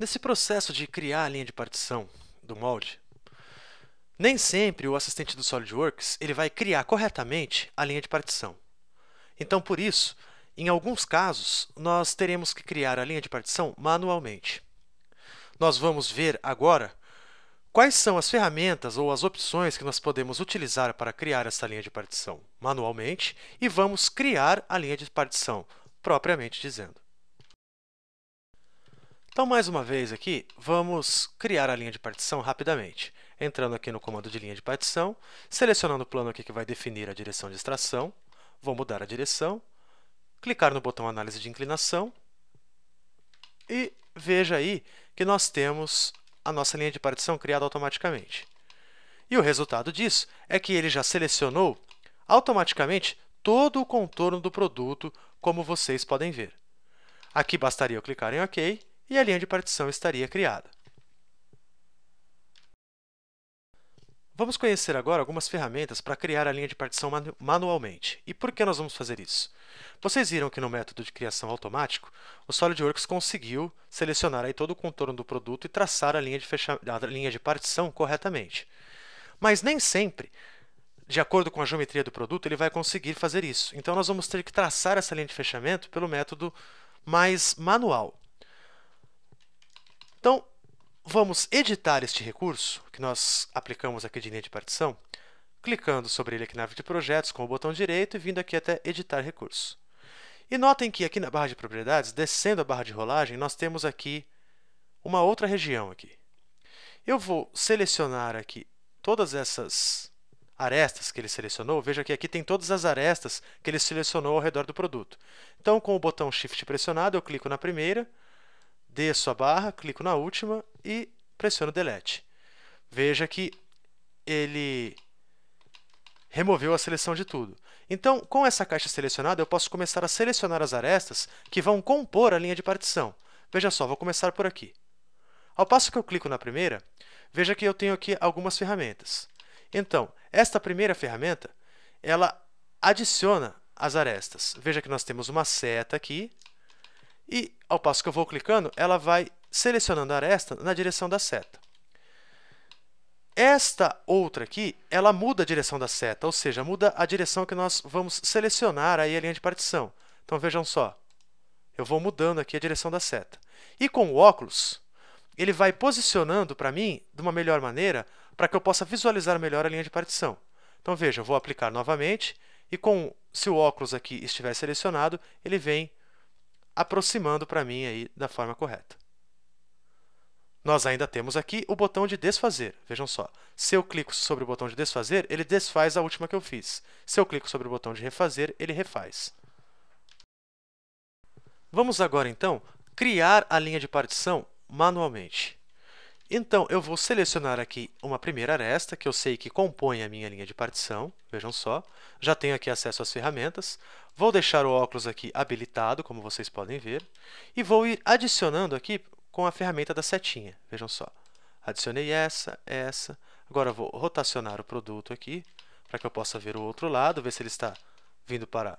Nesse processo de criar a linha de partição do molde, nem sempre o assistente do SolidWorks ele vai criar corretamente a linha de partição. Então, por isso, em alguns casos, nós teremos que criar a linha de partição manualmente. Nós vamos ver agora quais são as ferramentas ou as opções que nós podemos utilizar para criar essa linha de partição manualmente e vamos criar a linha de partição propriamente dizendo. Então, mais uma vez aqui, vamos criar a linha de partição rapidamente. Entrando aqui no comando de linha de partição, selecionando o plano aqui que vai definir a direção de extração, vou mudar a direção, clicar no botão análise de inclinação e veja aí que nós temos a nossa linha de partição criada automaticamente. E o resultado disso é que ele já selecionou automaticamente todo o contorno do produto, como vocês podem ver. Aqui bastaria eu clicar em OK e a linha de partição estaria criada. Vamos conhecer agora algumas ferramentas para criar a linha de partição manualmente. E por que nós vamos fazer isso? Vocês viram que no método de criação automático, o SolidWorks conseguiu selecionar aí todo o contorno do produto e traçar a linha de, a linha de partição corretamente. Mas nem sempre de acordo com a geometria do produto, ele vai conseguir fazer isso. Então, nós vamos ter que traçar essa linha de fechamento pelo método mais manual. Então, vamos editar este recurso que nós aplicamos aqui de linha de partição, clicando sobre ele aqui na área de projetos com o botão direito e vindo aqui até editar recurso. E notem que aqui na barra de propriedades, descendo a barra de rolagem, nós temos aqui uma outra região aqui. Eu vou selecionar aqui todas essas arestas que ele selecionou. Veja que aqui tem todas as arestas que ele selecionou ao redor do produto. Então, com o botão Shift pressionado, eu clico na primeira, desço a barra, clico na última e pressiono Delete. Veja que ele removeu a seleção de tudo. Então, com essa caixa selecionada, eu posso começar a selecionar as arestas que vão compor a linha de partição. Veja só, vou começar por aqui. Ao passo que eu clico na primeira, veja que eu tenho aqui algumas ferramentas. Então, esta primeira ferramenta, ela adiciona as arestas. Veja que nós temos uma seta aqui e ao passo que eu vou clicando, ela vai selecionando a aresta na direção da seta. Esta outra aqui, ela muda a direção da seta, ou seja, muda a direção que nós vamos selecionar aí a linha de partição. Então vejam só, eu vou mudando aqui a direção da seta. E com o óculos, ele vai posicionando para mim de uma melhor maneira para que eu possa visualizar melhor a linha de partição. Então veja, eu vou aplicar novamente e com se o óculos aqui estiver selecionado, ele vem aproximando para mim aí da forma correta. Nós ainda temos aqui o botão de desfazer. Vejam só, se eu clico sobre o botão de desfazer, ele desfaz a última que eu fiz. Se eu clico sobre o botão de refazer, ele refaz. Vamos agora, então, criar a linha de partição manualmente. Então, eu vou selecionar aqui uma primeira aresta, que eu sei que compõe a minha linha de partição, vejam só. Já tenho aqui acesso às ferramentas. Vou deixar o óculos aqui habilitado, como vocês podem ver, e vou ir adicionando aqui com a ferramenta da setinha, vejam só. Adicionei essa, essa. Agora vou rotacionar o produto aqui, para que eu possa ver o outro lado, ver se ele está vindo para...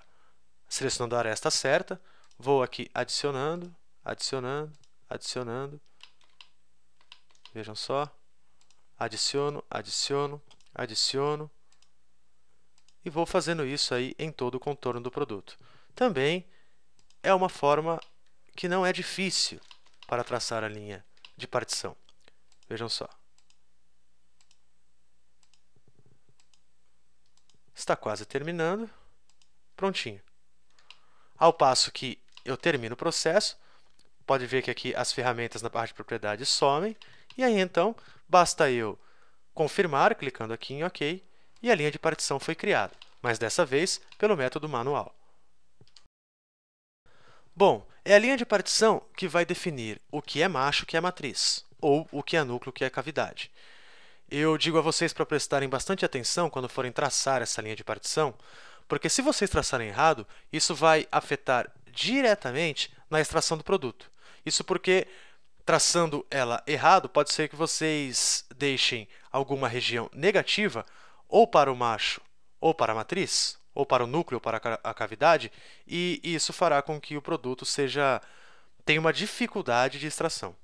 selecionando a aresta certa. Vou aqui adicionando, adicionando, adicionando. Vejam só. Adiciono, adiciono, adiciono. E vou fazendo isso aí em todo o contorno do produto. Também é uma forma que não é difícil para traçar a linha de partição. Vejam só. Está quase terminando. Prontinho. Ao passo que eu termino o processo, pode ver que aqui as ferramentas na parte de propriedade somem e aí então basta eu confirmar clicando aqui em OK e a linha de partição foi criada, mas dessa vez pelo método manual. Bom, é a linha de partição que vai definir o que é macho, que é matriz, ou o que é núcleo, que é cavidade. Eu digo a vocês para prestarem bastante atenção quando forem traçar essa linha de partição, porque se vocês traçarem errado, isso vai afetar diretamente na extração do produto. Isso porque traçando ela errado, pode ser que vocês deixem alguma região negativa ou para o macho, ou para a matriz, ou para o núcleo, ou para a cavidade, e isso fará com que o produto seja tenha uma dificuldade de extração.